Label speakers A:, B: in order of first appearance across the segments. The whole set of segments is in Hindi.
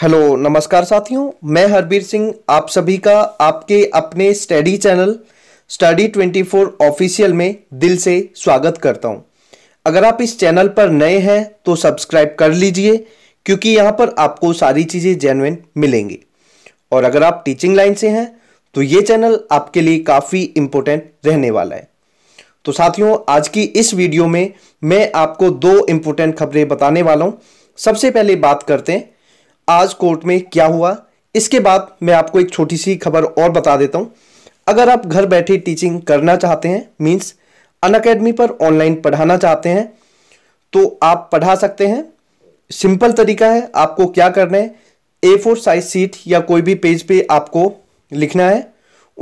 A: हेलो नमस्कार साथियों मैं हरबीर सिंह आप सभी का आपके अपने स्टडी चैनल स्टडी 24 ऑफिशियल में दिल से स्वागत करता हूं अगर आप इस चैनल पर नए हैं तो सब्सक्राइब कर लीजिए क्योंकि यहां पर आपको सारी चीज़ें जेनविन मिलेंगी और अगर आप टीचिंग लाइन से हैं तो ये चैनल आपके लिए काफ़ी इम्पोर्टेंट रहने वाला है तो साथियों आज की इस वीडियो में मैं आपको दो इम्पोर्टेंट खबरें बताने वाला हूँ सबसे पहले बात करते हैं आज कोर्ट में क्या हुआ इसके बाद मैं आपको एक छोटी सी खबर और बता देता हूँ अगर आप घर बैठे टीचिंग करना चाहते हैं मीन्स अन अकेडमी पर ऑनलाइन पढ़ाना चाहते हैं तो आप पढ़ा सकते हैं सिंपल तरीका है आपको क्या करना है ए फोर साइज सीट या कोई भी पेज पे आपको लिखना है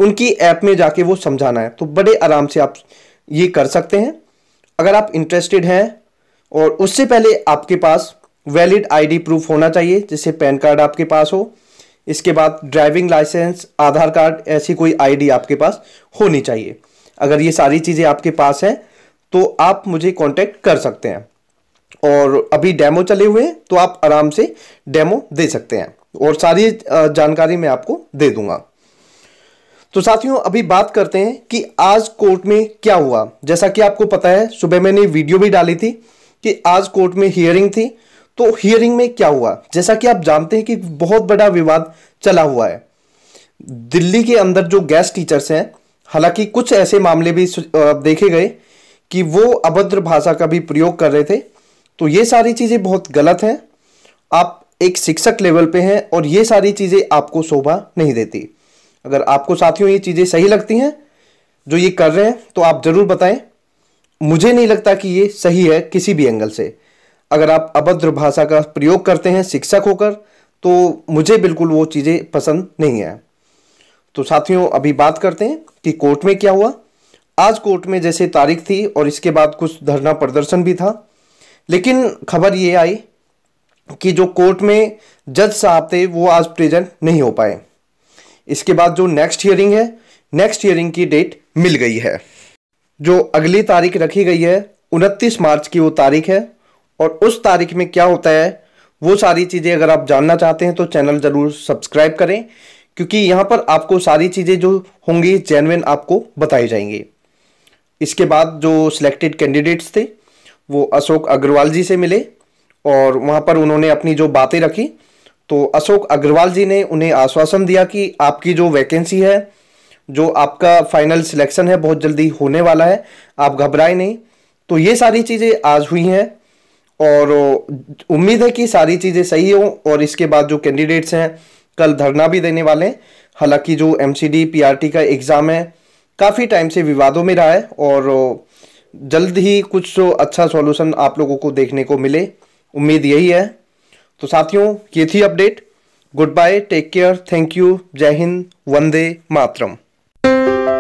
A: उनकी ऐप में जाके वो समझाना है तो बड़े आराम से आप ये कर सकते हैं अगर आप इंटरेस्टेड हैं और उससे पहले आपके पास वैलिड आईडी प्रूफ होना चाहिए जैसे पैन कार्ड आपके पास हो इसके बाद ड्राइविंग लाइसेंस आधार कार्ड ऐसी कोई आईडी आपके पास होनी चाहिए अगर ये सारी चीज़ें आपके पास हैं तो आप मुझे कांटेक्ट कर सकते हैं और अभी डेमो चले हुए हैं तो आप आराम से डेमो दे सकते हैं और सारी जानकारी मैं आपको दे दूंगा तो साथियों अभी बात करते हैं कि आज कोर्ट में क्या हुआ जैसा कि आपको पता है सुबह मैंने वीडियो भी डाली थी कि आज कोर्ट में हियरिंग थी तो हियरिंग में क्या हुआ जैसा कि आप जानते हैं कि बहुत बड़ा विवाद चला हुआ है दिल्ली के अंदर जो गैस टीचर्स हैं हालांकि कुछ ऐसे मामले भी देखे गए कि वो अभद्र भाषा का भी प्रयोग कर रहे थे तो ये सारी चीज़ें बहुत गलत हैं आप एक शिक्षक लेवल पे हैं और ये सारी चीज़ें आपको शोभा नहीं देती अगर आपको साथियों ये चीज़ें सही लगती हैं जो ये कर रहे हैं तो आप ज़रूर बताएं मुझे नहीं लगता कि ये सही है किसी भी एंगल से अगर आप अभद्र भाषा का प्रयोग करते हैं शिक्षक होकर तो मुझे बिल्कुल वो चीज़ें पसंद नहीं है तो साथियों अभी बात करते हैं कि कोर्ट में क्या हुआ आज कोर्ट में जैसे तारीख थी और इसके बाद कुछ धरना प्रदर्शन भी था लेकिन खबर ये आई कि जो कोर्ट में जज साहब थे वो आज प्रेजेंट नहीं हो पाए इसके बाद जो नेक्स्ट हियरिंग है नेक्स्ट हियरिंग की डेट मिल गई है जो अगली तारीख रखी गई है उनतीस मार्च की वो तारीख है और उस तारीख में क्या होता है वो सारी चीज़ें अगर आप जानना चाहते हैं तो चैनल ज़रूर सब्सक्राइब करें क्योंकि यहाँ पर आपको सारी चीज़ें जो होंगी जेनविन आपको बताई जाएंगी इसके बाद जो सिलेक्टेड कैंडिडेट्स थे वो अशोक अग्रवाल जी से मिले और वहाँ पर उन्होंने अपनी जो बातें रखी तो अशोक अग्रवाल जी ने उन्हें आश्वासन दिया कि आपकी जो वैकेंसी है जो आपका फाइनल सिलेक्शन है बहुत जल्दी होने वाला है आप घबराए नहीं तो ये सारी चीज़ें आज हुई हैं और उम्मीद है कि सारी चीज़ें सही हों और इसके बाद जो कैंडिडेट्स हैं कल धरना भी देने वाले हैं हालांकि जो एम सी का एग्ज़ाम है काफ़ी टाइम से विवादों में रहा है और जल्द ही कुछ तो अच्छा सॉल्यूशन आप लोगों को देखने को मिले उम्मीद यही है तो साथियों ये थी update goodbye take care thank you जय हिंद वंदे मातरम